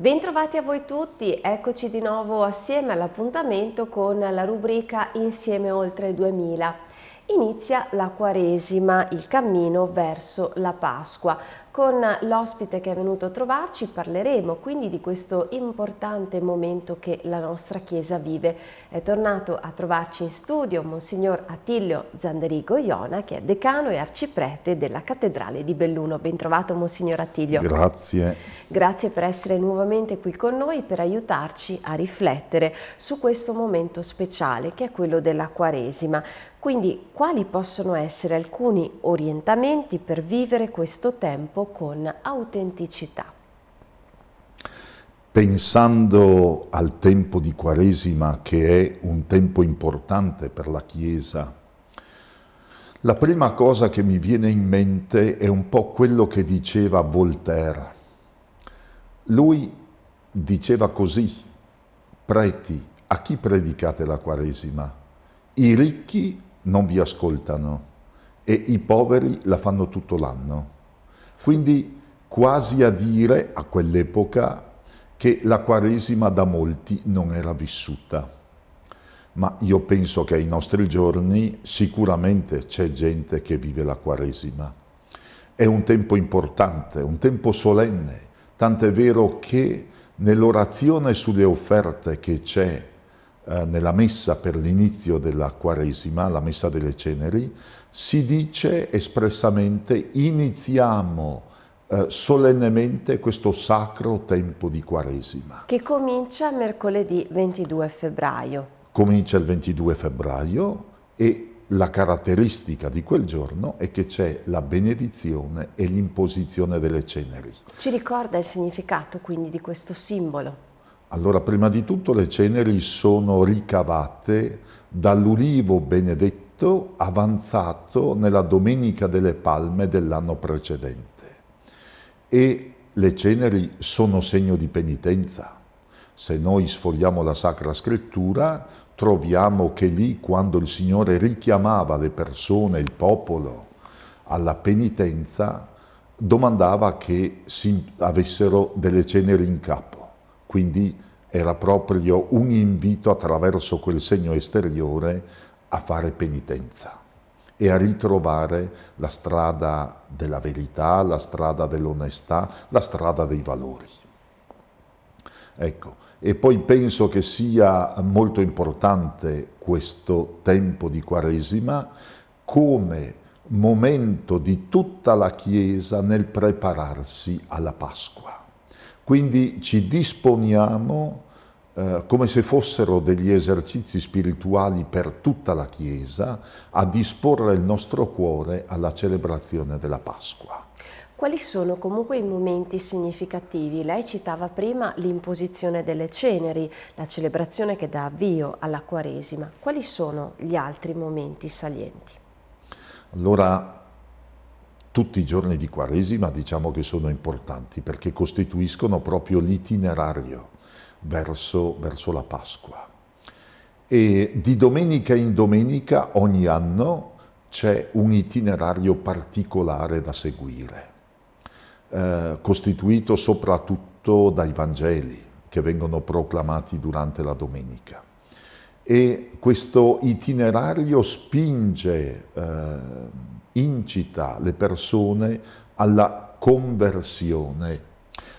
Bentrovati a voi tutti, eccoci di nuovo assieme all'appuntamento con la rubrica Insieme oltre 2000. Inizia la Quaresima, il cammino verso la Pasqua. Con l'ospite che è venuto a trovarci parleremo quindi di questo importante momento che la nostra Chiesa vive. È tornato a trovarci in studio Monsignor Attilio Zanderigo Iona che è decano e arciprete della Cattedrale di Belluno. Bentrovato Monsignor Attilio. Grazie. Grazie per essere nuovamente qui con noi per aiutarci a riflettere su questo momento speciale che è quello della Quaresima. Quindi quali possono essere alcuni orientamenti per vivere questo tempo tempo con autenticità. Pensando al tempo di Quaresima, che è un tempo importante per la Chiesa, la prima cosa che mi viene in mente è un po' quello che diceva Voltaire. Lui diceva così, preti, a chi predicate la Quaresima? I ricchi non vi ascoltano e i poveri la fanno tutto l'anno. Quindi quasi a dire a quell'epoca che la Quaresima da molti non era vissuta. Ma io penso che ai nostri giorni sicuramente c'è gente che vive la Quaresima. È un tempo importante, un tempo solenne, tant'è vero che nell'orazione sulle offerte che c'è eh, nella messa per l'inizio della Quaresima, la messa delle ceneri, si dice espressamente iniziamo eh, solennemente questo sacro tempo di Quaresima. Che comincia mercoledì 22 febbraio. Comincia il 22 febbraio e la caratteristica di quel giorno è che c'è la benedizione e l'imposizione delle ceneri. Ci ricorda il significato quindi di questo simbolo? Allora, prima di tutto le ceneri sono ricavate dall'ulivo benedetto avanzato nella Domenica delle Palme dell'anno precedente. E le ceneri sono segno di penitenza. Se noi sfogliamo la Sacra Scrittura, troviamo che lì, quando il Signore richiamava le persone, il popolo, alla penitenza, domandava che si avessero delle ceneri in capo. Quindi era proprio un invito attraverso quel segno esteriore a fare penitenza e a ritrovare la strada della verità, la strada dell'onestà, la strada dei valori. Ecco, e poi penso che sia molto importante questo tempo di Quaresima come momento di tutta la Chiesa nel prepararsi alla Pasqua. Quindi ci disponiamo eh, come se fossero degli esercizi spirituali per tutta la Chiesa a disporre il nostro cuore alla celebrazione della Pasqua. Quali sono comunque i momenti significativi? Lei citava prima l'imposizione delle ceneri, la celebrazione che dà avvio alla Quaresima. Quali sono gli altri momenti salienti? Allora, tutti i giorni di Quaresima diciamo che sono importanti perché costituiscono proprio l'itinerario verso, verso la Pasqua. E di domenica in domenica ogni anno c'è un itinerario particolare da seguire, eh, costituito soprattutto dai Vangeli che vengono proclamati durante la domenica. E questo itinerario spinge eh, incita le persone alla conversione.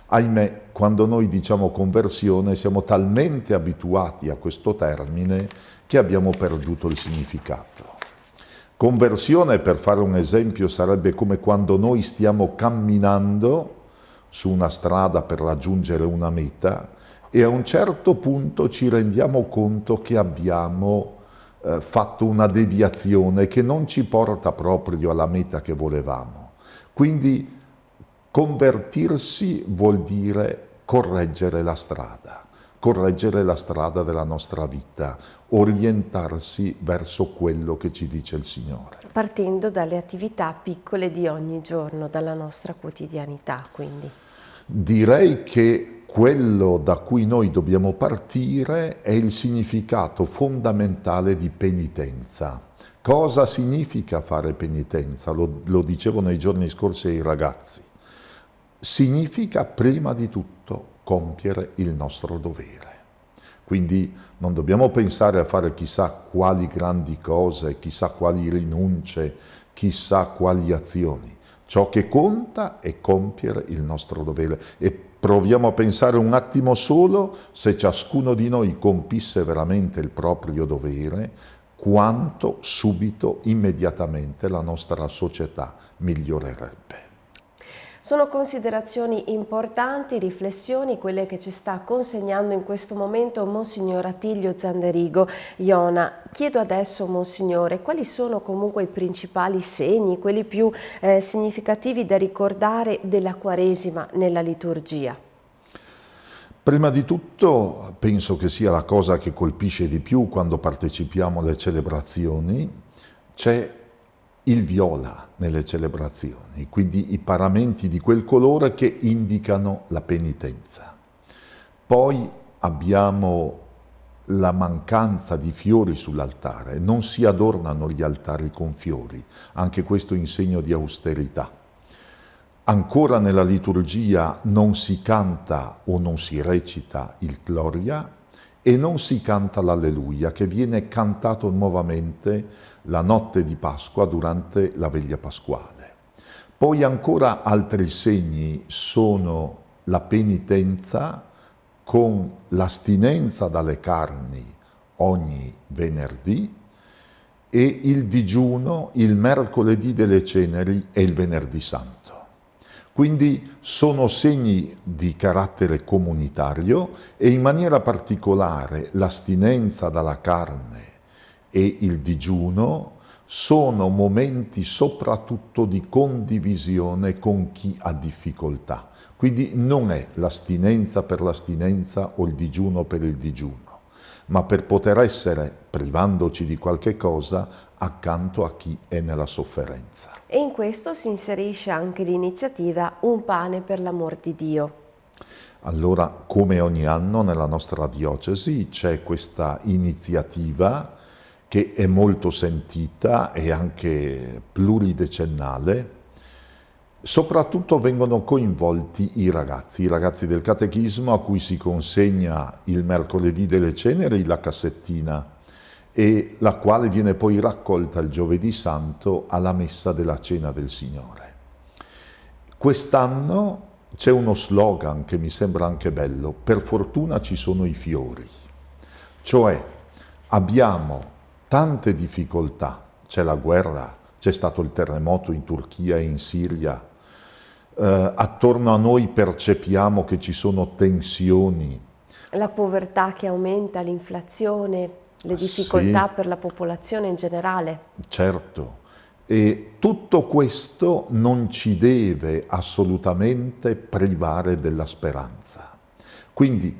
Ahimè, quando noi diciamo conversione siamo talmente abituati a questo termine che abbiamo perduto il significato. Conversione, per fare un esempio, sarebbe come quando noi stiamo camminando su una strada per raggiungere una meta e a un certo punto ci rendiamo conto che abbiamo eh, fatto una deviazione che non ci porta proprio alla meta che volevamo. Quindi convertirsi vuol dire correggere la strada, correggere la strada della nostra vita, orientarsi verso quello che ci dice il Signore. Partendo dalle attività piccole di ogni giorno, dalla nostra quotidianità, quindi. Direi che quello da cui noi dobbiamo partire è il significato fondamentale di penitenza. Cosa significa fare penitenza? Lo, lo, dicevo nei giorni scorsi ai ragazzi. Significa prima di tutto compiere il nostro dovere. Quindi non dobbiamo pensare a fare chissà quali grandi cose, chissà quali rinunce, chissà quali azioni. Ciò che conta è compiere il nostro dovere e Proviamo a pensare un attimo solo se ciascuno di noi compisse veramente il proprio dovere, quanto subito, immediatamente la nostra società migliorerebbe. Sono considerazioni importanti, riflessioni, quelle che ci sta consegnando in questo momento Monsignor Attilio Zanderigo Iona. Chiedo adesso, Monsignore, quali sono comunque i principali segni, quelli più eh, significativi da ricordare della Quaresima nella liturgia? Prima di tutto penso che sia la cosa che colpisce di più quando partecipiamo alle celebrazioni, c'è il viola nelle celebrazioni, quindi i paramenti di quel colore che indicano la penitenza. Poi abbiamo la mancanza di fiori sull'altare, non si adornano gli altari con fiori, anche questo in segno di austerità. Ancora nella liturgia non si canta o non si recita il gloria e non si canta l'alleluia che viene cantato nuovamente la notte di Pasqua durante la veglia pasquale. Poi ancora altri segni sono la penitenza con l'astinenza dalle carni ogni venerdì e il digiuno il mercoledì delle ceneri e il venerdì santo. Quindi sono segni di carattere comunitario e in maniera particolare l'astinenza dalla carne e il digiuno sono momenti soprattutto di condivisione con chi ha difficoltà. Quindi non è l'astinenza per l'astinenza o il digiuno per il digiuno ma per poter essere, privandoci di qualche cosa, accanto a chi è nella sofferenza. E in questo si inserisce anche l'iniziativa Un pane per l'amor di Dio. Allora, come ogni anno nella nostra diocesi c'è questa iniziativa che è molto sentita e anche pluridecennale, Soprattutto vengono coinvolti i ragazzi, i ragazzi del catechismo a cui si consegna il mercoledì delle ceneri la cassettina e la quale viene poi raccolta il giovedì santo alla messa della cena del Signore. Quest'anno c'è uno slogan che mi sembra anche bello, per fortuna ci sono i fiori, cioè abbiamo tante difficoltà, c'è la guerra, c'è stato il terremoto in Turchia e in Siria, eh, attorno a noi percepiamo che ci sono tensioni. La povertà che aumenta, l'inflazione, le difficoltà sì, per la popolazione in generale. Certo, e tutto questo non ci deve assolutamente privare della speranza. Quindi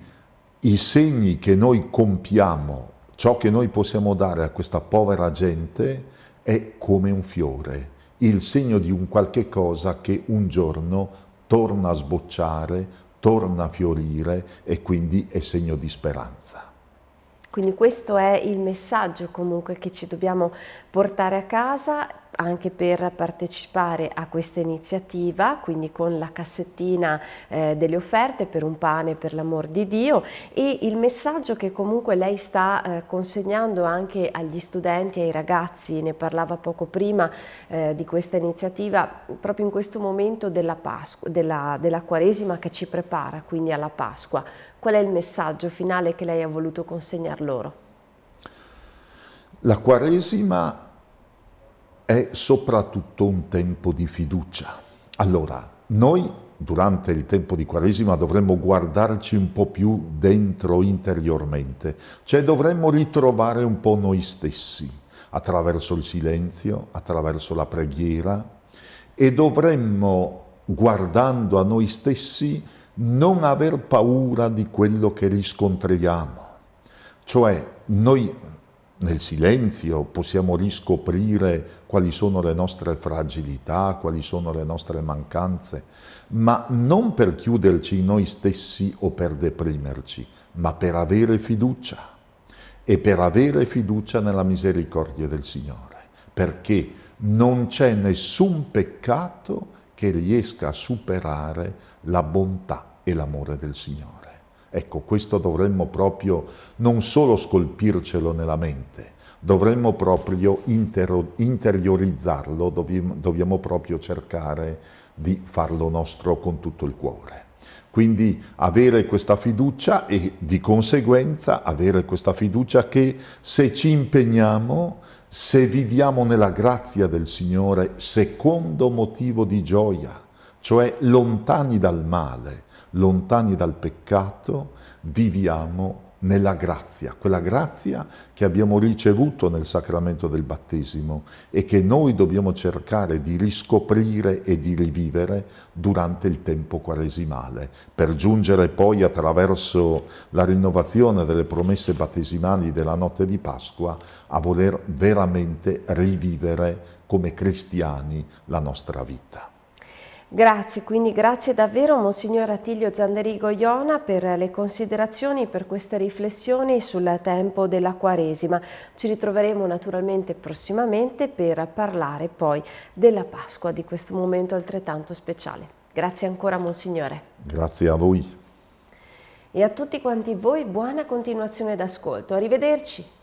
i segni che noi compiamo, ciò che noi possiamo dare a questa povera gente è come un fiore il segno di un qualche cosa che un giorno torna a sbocciare, torna a fiorire e quindi è segno di speranza. Quindi questo è il messaggio comunque che ci dobbiamo portare a casa anche per partecipare a questa iniziativa, quindi con la cassettina eh, delle offerte per un pane per l'amor di Dio e il messaggio che comunque lei sta eh, consegnando anche agli studenti ai ragazzi, ne parlava poco prima eh, di questa iniziativa, proprio in questo momento della, Pasqua, della, della Quaresima che ci prepara quindi alla Pasqua. Qual è il messaggio finale che lei ha voluto consegnar loro? La Quaresima è soprattutto un tempo di fiducia. Allora, noi durante il tempo di Quaresima dovremmo guardarci un po' più dentro interiormente, cioè dovremmo ritrovare un po' noi stessi attraverso il silenzio, attraverso la preghiera e dovremmo, guardando a noi stessi, non aver paura di quello che riscontriamo. Cioè, noi nel silenzio possiamo riscoprire quali sono le nostre fragilità, quali sono le nostre mancanze, ma non per chiuderci in noi stessi o per deprimerci, ma per avere fiducia e per avere fiducia nella misericordia del Signore, perché non c'è nessun peccato che riesca a superare la bontà e l'amore del Signore. Ecco, questo dovremmo proprio non solo scolpircelo nella mente, dovremmo proprio interiorizzarlo, dobbiamo, dobbiamo proprio cercare di farlo nostro con tutto il cuore. Quindi avere questa fiducia e di conseguenza avere questa fiducia che se ci impegniamo, se viviamo nella grazia del Signore secondo motivo di gioia, cioè lontani dal male, lontani dal peccato, viviamo nella grazia, quella grazia che abbiamo ricevuto nel sacramento del battesimo e che noi dobbiamo cercare di riscoprire e di rivivere durante il tempo quaresimale, per giungere poi attraverso la rinnovazione delle promesse battesimali della notte di Pasqua a voler veramente rivivere come cristiani la nostra vita. Grazie, quindi grazie davvero Monsignor Attilio Zanderigo Iona per le considerazioni, per queste riflessioni sul tempo della Quaresima. Ci ritroveremo naturalmente prossimamente per parlare poi della Pasqua, di questo momento altrettanto speciale. Grazie ancora Monsignore. Grazie a voi. E a tutti quanti voi buona continuazione d'ascolto. Arrivederci.